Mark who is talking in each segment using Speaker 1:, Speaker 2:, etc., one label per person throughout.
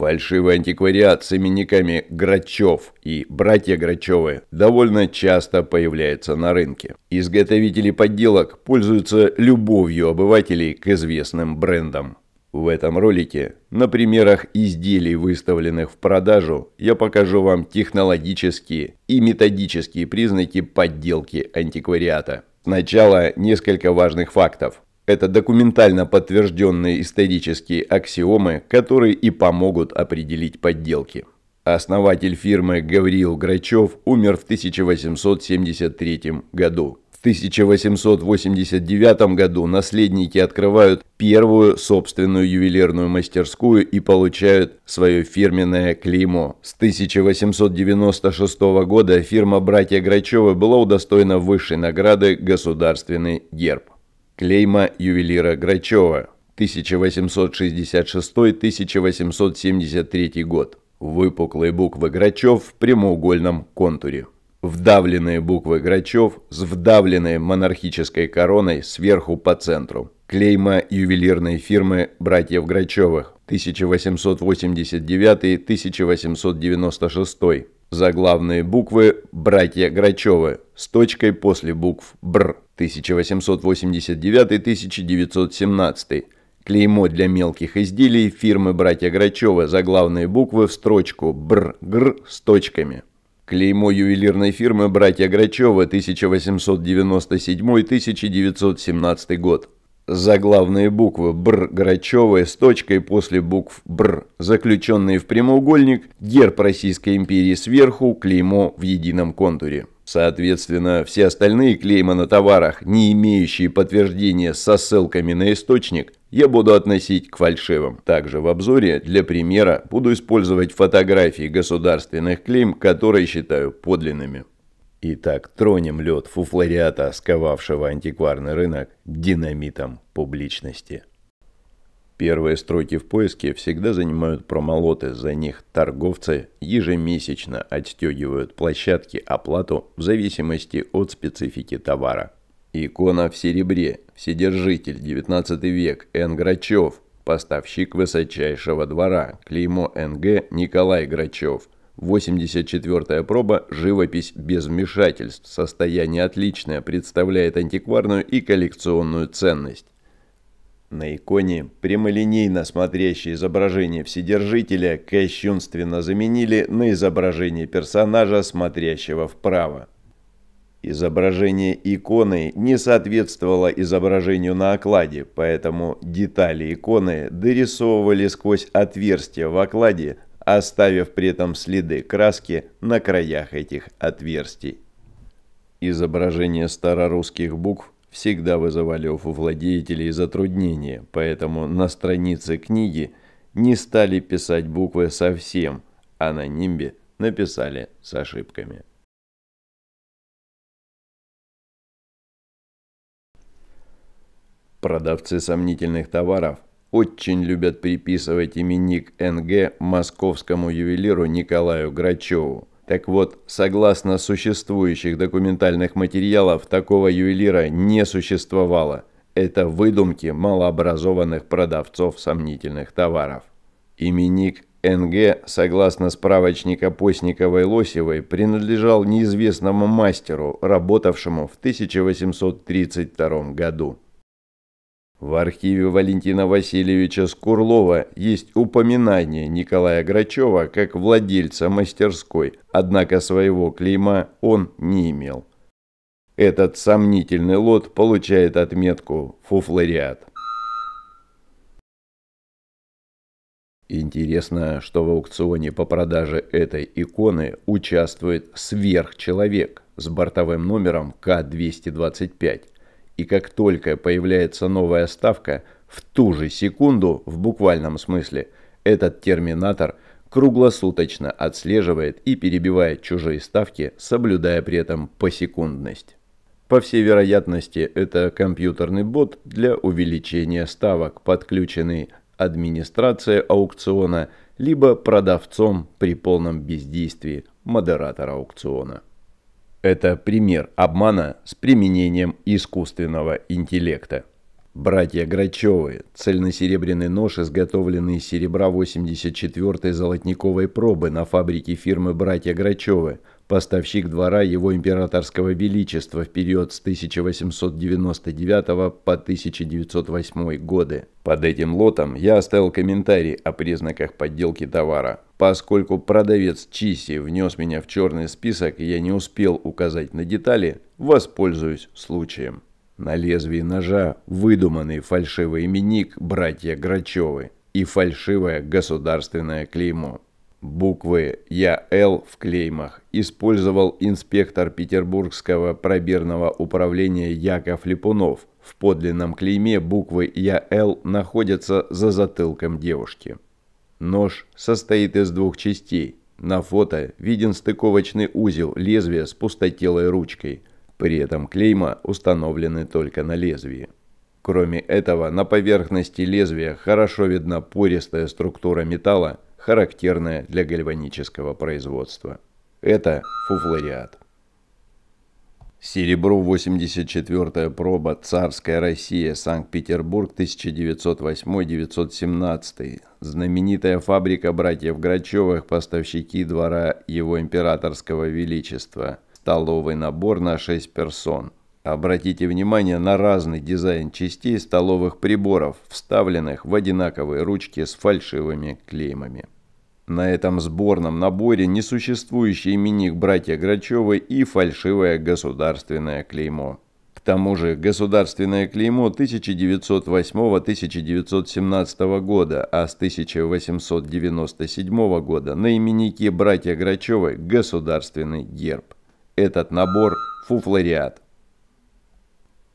Speaker 1: Фальшивый антиквариат с именниками Грачев и братья Грачевы довольно часто появляется на рынке. Изготовители подделок пользуются любовью обывателей к известным брендам. В этом ролике на примерах изделий, выставленных в продажу, я покажу вам технологические и методические признаки подделки антиквариата. Сначала несколько важных фактов. Это документально подтвержденные исторические аксиомы, которые и помогут определить подделки. Основатель фирмы Гавриил Грачев умер в 1873 году. В 1889 году наследники открывают первую собственную ювелирную мастерскую и получают свое фирменное клеймо. С 1896 года фирма «Братья Грачевы» была удостоена высшей награды «Государственный герб» клейма ювелира Грачева, 1866-1873 год. Выпуклые буквы Грачев в прямоугольном контуре. Вдавленные буквы Грачев с вдавленной монархической короной сверху по центру. Клейма ювелирной фирмы «Братьев Грачевых» 1889-1896. Заглавные буквы «Братья Грачевы» с точкой после букв «Бр». 1889-1917. Клеймо для мелких изделий фирмы «Братья Грачева» за главные буквы в строчку «бр-гр» с точками. Клеймо ювелирной фирмы «Братья Грачева» 1897-1917 год. За главные буквы «Бр» Грачевы с точкой после букв «Бр», заключенные в прямоугольник, герб Российской империи сверху, клеймо в едином контуре. Соответственно, все остальные клейма на товарах, не имеющие подтверждения со ссылками на источник, я буду относить к фальшивым. Также в обзоре для примера буду использовать фотографии государственных клейм, которые считаю подлинными. Итак, тронем лед фуфлориата, сковавшего антикварный рынок, динамитом публичности. Первые строки в поиске всегда занимают промолоты, за них торговцы ежемесячно отстегивают площадки оплату в зависимости от специфики товара. Икона в серебре, Вседержитель, 19 век, Н. Грачев, поставщик высочайшего двора, клеймо НГ Николай Грачев, 84-я проба «Живопись без вмешательств». Состояние отличное, представляет антикварную и коллекционную ценность. На иконе прямолинейно смотрящее изображение Вседержителя кощунственно заменили на изображение персонажа, смотрящего вправо. Изображение иконы не соответствовало изображению на окладе, поэтому детали иконы дорисовывали сквозь отверстия в окладе, оставив при этом следы краски на краях этих отверстий. Изображение старорусских букв всегда вызывали у владетелей затруднения, поэтому на странице книги не стали писать буквы совсем, а на нимбе написали с ошибками. Продавцы сомнительных товаров очень любят приписывать именник НГ московскому ювелиру Николаю Грачеву. Так вот, согласно существующих документальных материалов, такого ювелира не существовало. Это выдумки малообразованных продавцов сомнительных товаров. Именник НГ, согласно справочника Постниковой-Лосевой, принадлежал неизвестному мастеру, работавшему в 1832 году. В архиве Валентина Васильевича Скурлова есть упоминание Николая Грачева как владельца мастерской, однако своего клейма он не имел. Этот сомнительный лот получает отметку «Фуфлориат». Интересно, что в аукционе по продаже этой иконы участвует сверхчеловек с бортовым номером К-225 и как только появляется новая ставка, в ту же секунду, в буквальном смысле, этот терминатор круглосуточно отслеживает и перебивает чужие ставки, соблюдая при этом посекундность. По всей вероятности, это компьютерный бот для увеличения ставок, подключенный администрация аукциона, либо продавцом при полном бездействии модератора аукциона. Это пример обмана с применением искусственного интеллекта. Братья Грачевы, цельносеребряный нож, изготовленный из серебра 84-й золотниковой пробы на фабрике фирмы «Братья Грачевы», поставщик двора его императорского величества в период с 1899 по 1908 годы. Под этим лотом я оставил комментарий о признаках подделки товара. Поскольку продавец Чиси внес меня в черный список, я не успел указать на детали, воспользуюсь случаем. На лезвии ножа выдуманный фальшивый именник братья Грачевы и фальшивое государственное клеймо. Буквы «Я-Л» в клеймах использовал инспектор Петербургского пробирного управления Яков Липунов. В подлинном клейме буквы «Я-Л» находятся за затылком девушки. Нож состоит из двух частей. На фото виден стыковочный узел лезвия с пустотелой ручкой. При этом клейма установлены только на лезвии. Кроме этого, на поверхности лезвия хорошо видна пористая структура металла, характерная для гальванического производства. Это фуфлориат. Серебро 84-я проба «Царская Россия. Санкт-Петербург. 1908-1917». Знаменитая фабрика братьев Грачевых, поставщики двора его императорского величества. Столовый набор на 6 персон. Обратите внимание на разный дизайн частей столовых приборов, вставленных в одинаковые ручки с фальшивыми клеймами. На этом сборном наборе несуществующие именик братья Грачевы и фальшивое государственное клеймо. К тому же государственное клеймо 1908-1917 года, а с 1897 года на именике братья Грачевы государственный герб. Этот набор – фуфлориат.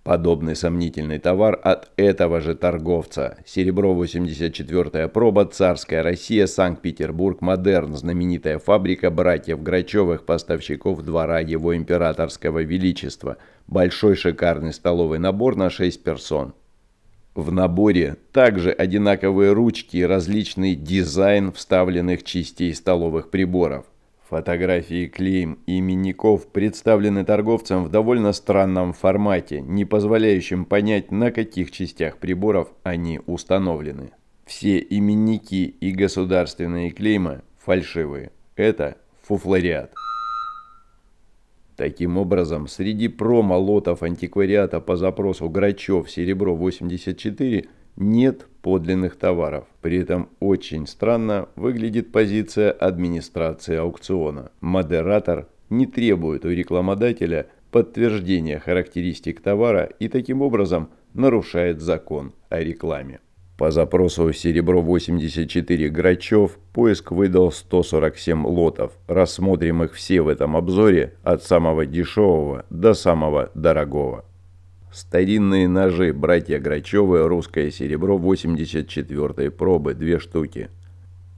Speaker 1: Подобный сомнительный товар от этого же торговца. Серебро 84-я проба, Царская Россия, Санкт-Петербург, Модерн, знаменитая фабрика братьев Грачевых, поставщиков двора его императорского величества. Большой шикарный столовый набор на 6 персон. В наборе также одинаковые ручки и различный дизайн вставленных частей столовых приборов. Фотографии клейм и именников представлены торговцам в довольно странном формате, не позволяющем понять, на каких частях приборов они установлены. Все именники и государственные клейма фальшивые. Это фуфлориат. Таким образом, среди промо-лотов антиквариата по запросу Грачев Серебро 84 нет подлинных товаров. При этом очень странно выглядит позиция администрации аукциона. Модератор не требует у рекламодателя подтверждения характеристик товара и таким образом нарушает закон о рекламе. По запросу «Серебро-84 Грачев» поиск выдал 147 лотов. Рассмотрим их все в этом обзоре от самого дешевого до самого дорогого. Старинные ножи братья Грачевы, русское серебро 84 пробы, две штуки.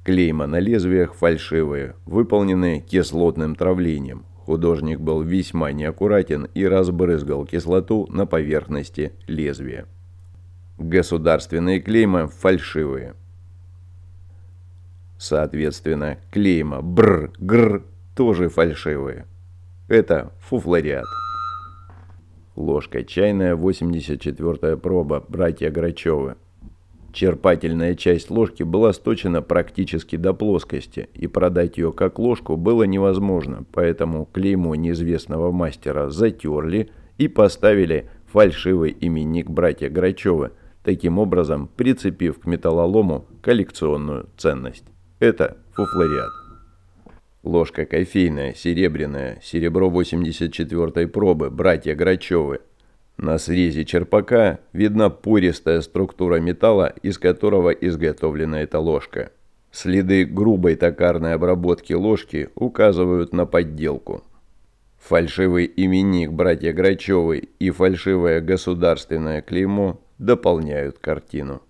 Speaker 1: Клейма на лезвиях фальшивые, выполненные кислотным травлением. Художник был весьма неаккуратен и разбрызгал кислоту на поверхности лезвия. Государственные клейма фальшивые. Соответственно, клейма бр, гр тоже фальшивые. Это фуфлориат. Ложка чайная, 84-я проба, братья Грачевы. Черпательная часть ложки была сточена практически до плоскости, и продать ее как ложку было невозможно, поэтому клеймо неизвестного мастера затерли и поставили фальшивый именник братья Грачевы, таким образом прицепив к металлолому коллекционную ценность. Это фуфлориат. Ложка кофейная, серебряная, серебро 84-й пробы, братья Грачевы. На срезе черпака видна пористая структура металла, из которого изготовлена эта ложка. Следы грубой токарной обработки ложки указывают на подделку. Фальшивый именник братья Грачевы и фальшивое государственное клеймо дополняют картину.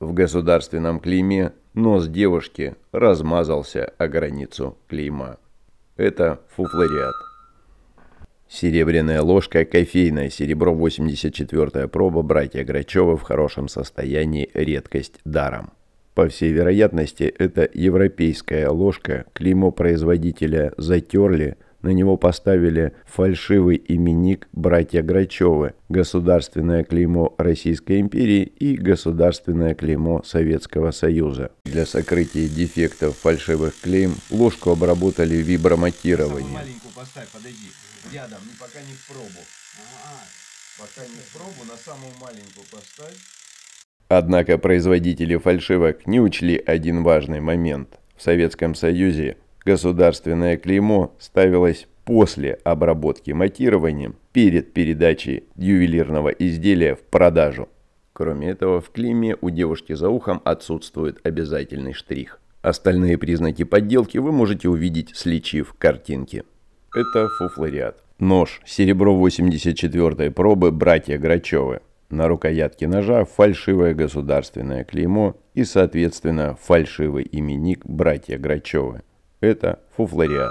Speaker 1: В государственном клейме Нос девушки размазался о границу клейма. Это фуфлориат. Серебряная ложка, кофейное серебро, 84-я проба, братья Грачевы в хорошем состоянии, редкость даром. По всей вероятности, это европейская ложка, клеймо производителя затерли – на него поставили фальшивый именник «Братья Грачевы», государственное клеймо Российской империи и государственное клеймо Советского Союза. Для сокрытия дефектов фальшивых клейм ложку обработали виброматированием. Маленькую поставь, подойди. Рядом, не ну пока не в пробу. А, пока не в пробу, на самую маленькую поставь. Однако производители фальшивок не учли один важный момент. В Советском Союзе Государственное клеймо ставилось после обработки матированием перед передачей ювелирного изделия в продажу. Кроме этого, в клейме у девушки за ухом отсутствует обязательный штрих. Остальные признаки подделки вы можете увидеть, сличив картинки. Это фуфлориат. Нож, серебро 84 пробы, братья Грачевы. На рукоятке ножа фальшивое государственное клеймо и, соответственно, фальшивый именник братья Грачевы. Это фуфлариат.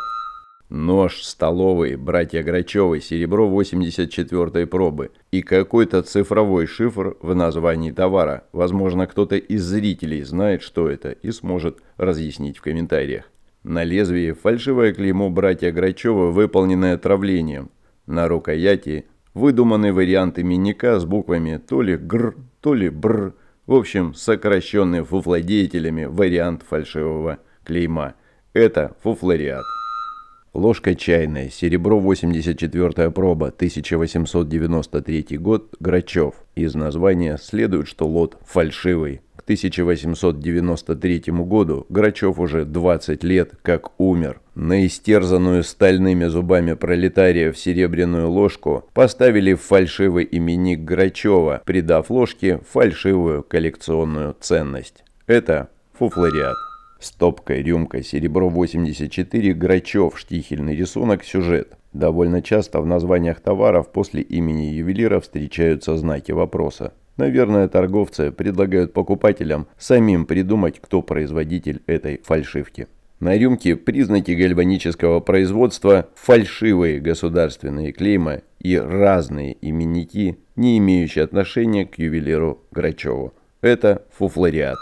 Speaker 1: Нож столовый, братья Грачевы, серебро 84-й пробы и какой-то цифровой шифр в названии товара. Возможно, кто-то из зрителей знает, что это и сможет разъяснить в комментариях. На лезвии фальшивое клеймо братья Грачева, выполненное травлением. На рукояти выдуманный варианты именника с буквами то ли «гр», то ли «бр», в общем, сокращенный фуфлодеятелями вариант фальшивого клейма – это фуфлориат. Ложка чайная, серебро 84 проба, 1893 год, Грачев. Из названия следует, что лот фальшивый. К 1893 году Грачев уже 20 лет как умер. На истерзанную стальными зубами пролетария в серебряную ложку поставили фальшивый именик Грачева, придав ложке фальшивую коллекционную ценность. Это фуфлориат. Стопкой, рюмкой, серебро 84, Грачев, штихельный рисунок, сюжет. Довольно часто в названиях товаров после имени ювелира встречаются знаки вопроса. Наверное, торговцы предлагают покупателям самим придумать, кто производитель этой фальшивки. На рюмке признаки гальванического производства, фальшивые государственные клейма и разные именики, не имеющие отношения к ювелиру Грачеву. Это фуфлориат.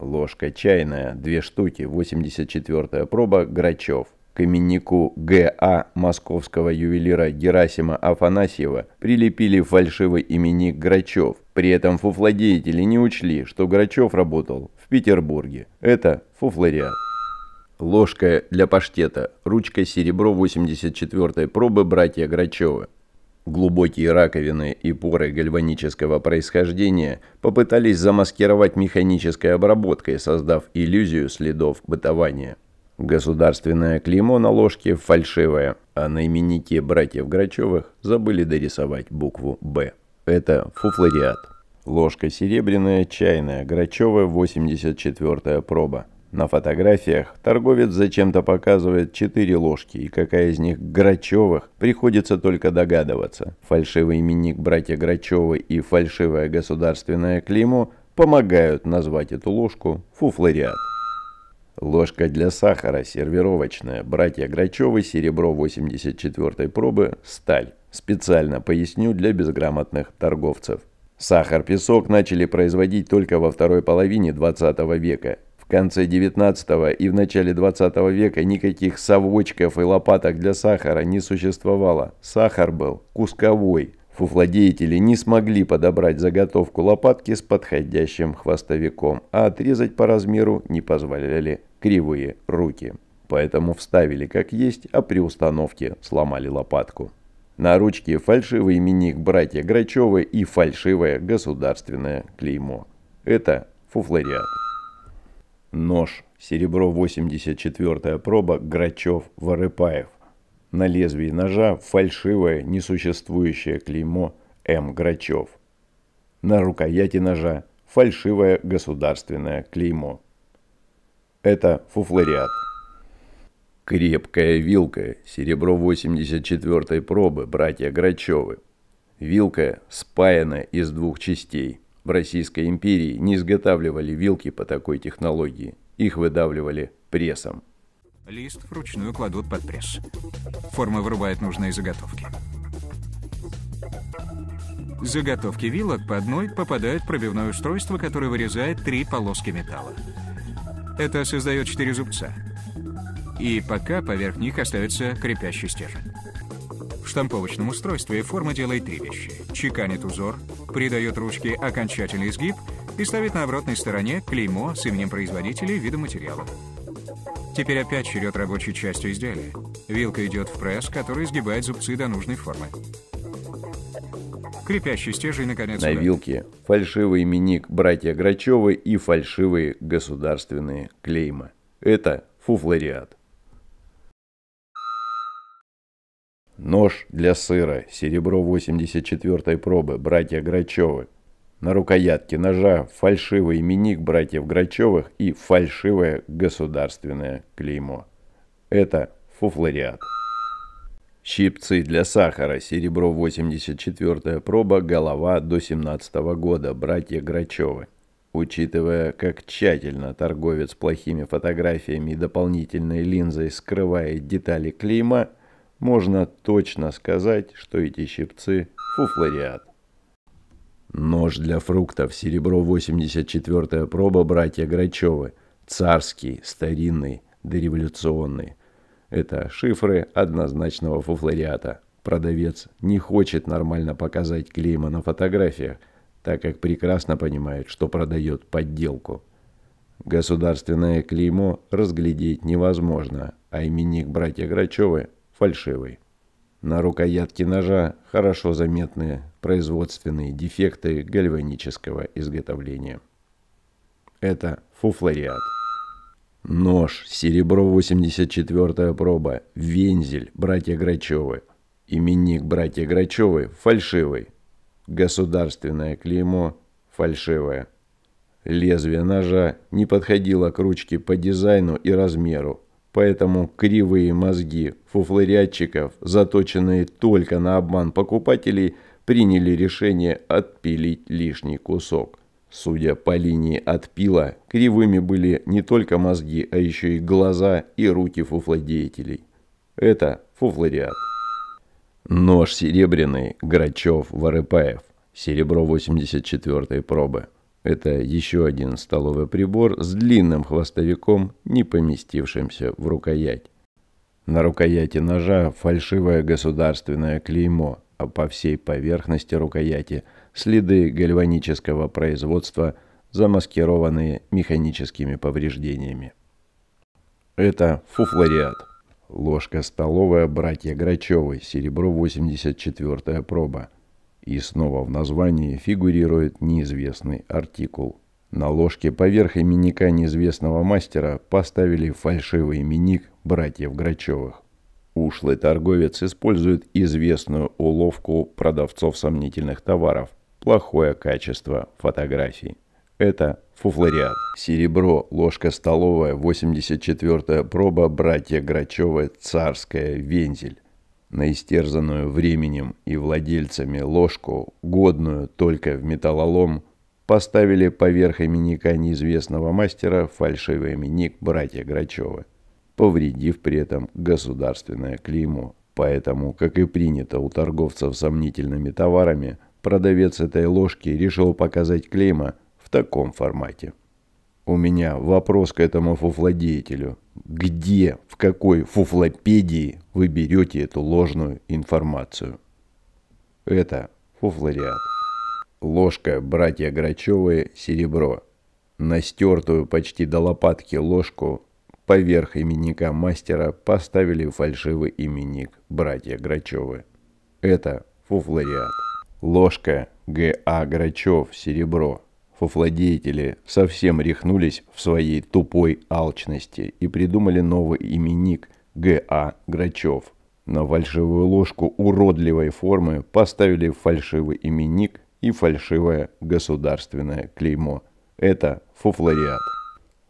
Speaker 1: Ложка чайная, две штуки, 84-я проба, Грачев. Каменнику Г.А. московского ювелира Герасима Афанасьева прилепили фальшивый именик Грачев. При этом фуфладеятели не учли, что Грачев работал в Петербурге. Это фуфлариат. Ложка для паштета, ручка серебро 84-й пробы братья Грачева. Глубокие раковины и поры гальванического происхождения попытались замаскировать механической обработкой, создав иллюзию следов бытования. Государственное клеймо на ложке фальшивое, а на именнике братьев Грачевых забыли дорисовать букву «Б». Это фуфлориат. Ложка серебряная, чайная, Грачева, 84-я проба. На фотографиях торговец зачем-то показывает четыре ложки, и какая из них Грачевых, приходится только догадываться. Фальшивый именник братья Грачевы и фальшивое государственное клеймо помогают назвать эту ложку фуфлориат. Ложка для сахара сервировочная, братья Грачевы, серебро 84 пробы, сталь. Специально поясню для безграмотных торговцев. Сахар-песок начали производить только во второй половине 20 века конце 19 и в начале 20 века никаких совочков и лопаток для сахара не существовало. Сахар был кусковой. Фуфладеятели не смогли подобрать заготовку лопатки с подходящим хвостовиком, а отрезать по размеру не позволяли кривые руки. Поэтому вставили как есть, а при установке сломали лопатку. На ручке фальшивый именник братья Грачевы и фальшивое государственное клеймо. Это фуфлориат. Нож. Серебро 84-я проба Грачев-Воропаев. На лезвии ножа фальшивое несуществующее клеймо М. Грачев. На рукояти ножа фальшивое государственное клеймо. Это фуфлориат. Крепкая вилка, серебро 84-й пробы, братья Грачевы. Вилка спаяна из двух частей – в Российской империи не изготавливали вилки по такой технологии. Их выдавливали прессом. Лист вручную кладут под пресс. Форма вырубает нужные заготовки. Заготовки вилок по одной попадают в пробивное устройство, которое вырезает три полоски металла. Это создает четыре зубца. И пока поверх них остается крепящий стержень. В штамповочном устройстве форма делает три вещи. Чеканит узор, придает ручке окончательный изгиб и ставит на оборотной стороне клеймо с именем производителя и видом материала. Теперь опять черед рабочей частью изделия. Вилка идет в пресс, который сгибает зубцы до нужной формы. Крепящий стержень, наконец... На вилке фальшивый миник братья Грачевы и фальшивые государственные клейма. Это фуфлариат. Нож для сыра, серебро 84-й пробы, братья Грачевы. На рукоятке ножа фальшивый миник братьев Грачевых и фальшивое государственное клеймо. Это фуфлориат. Щипцы для сахара, серебро 84-я проба, голова до 17 -го года, братья Грачевы. Учитывая, как тщательно торговец плохими фотографиями и дополнительной линзой скрывает детали клейма – можно точно сказать, что эти щипцы – фуфлориат. Нож для фруктов, серебро 84-я проба братья Грачевы. Царский, старинный, дореволюционный. Это шифры однозначного фуфлориата. Продавец не хочет нормально показать клейма на фотографиях, так как прекрасно понимает, что продает подделку. Государственное клеймо разглядеть невозможно, а именник братья Грачевы фальшивый. На рукоятке ножа хорошо заметны производственные дефекты гальванического изготовления. Это фуфлориат. Нож, серебро 84-я проба, вензель, братья Грачевы. Именник братья Грачевы – фальшивый. Государственное клеймо – фальшивое. Лезвие ножа не подходило к ручке по дизайну и размеру, Поэтому кривые мозги фуфлырядчиков, заточенные только на обман покупателей, приняли решение отпилить лишний кусок. Судя по линии отпила, кривыми были не только мозги, а еще и глаза и руки фуфлодеятелей. Это фуфлориат. Нож серебряный, Грачев, Ворыпаев. Серебро 84 пробы. Это еще один столовый прибор с длинным хвостовиком, не поместившимся в рукоять. На рукояти ножа фальшивое государственное клеймо, а по всей поверхности рукояти следы гальванического производства, замаскированные механическими повреждениями. Это фуфлориат. Ложка столовая братья Грачевой, серебро 84 проба – и снова в названии фигурирует неизвестный артикул. На ложке поверх именика неизвестного мастера поставили фальшивый именик братьев Грачевых. Ушлый торговец использует известную уловку продавцов сомнительных товаров – плохое качество фотографий. Это фуфлориат. Серебро, ложка столовая, 84-я проба, братья Грачевы, царская, вензель на истерзанную временем и владельцами ложку, годную только в металлолом, поставили поверх именика неизвестного мастера фальшивый именик братья Грачева, повредив при этом государственное клеймо. Поэтому, как и принято у торговцев сомнительными товарами, продавец этой ложки решил показать клейма в таком формате у меня вопрос к этому фуфлодеятелю. Где, в какой фуфлопедии вы берете эту ложную информацию? Это фуфлориат. Ложка братья Грачевы «Серебро». На стертую почти до лопатки ложку поверх именника мастера поставили фальшивый именник братья Грачевы. Это фуфлориат. Ложка Г.А. Грачев «Серебро» Фуфладеятели совсем рехнулись в своей тупой алчности и придумали новый именник Г.А. Грачев. На фальшивую ложку уродливой формы поставили фальшивый именник и фальшивое государственное клеймо. Это фуфлориат.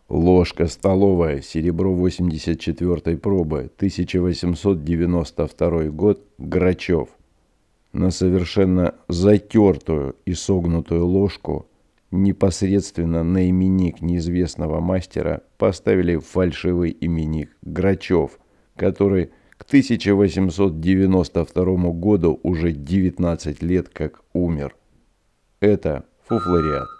Speaker 1: Ложка столовая, серебро 84 пробы, 1892 год, Грачев. На совершенно затертую и согнутую ложку непосредственно на именик неизвестного мастера поставили фальшивый именик Грачев, который к 1892 году уже 19 лет как умер. Это фуфлориат.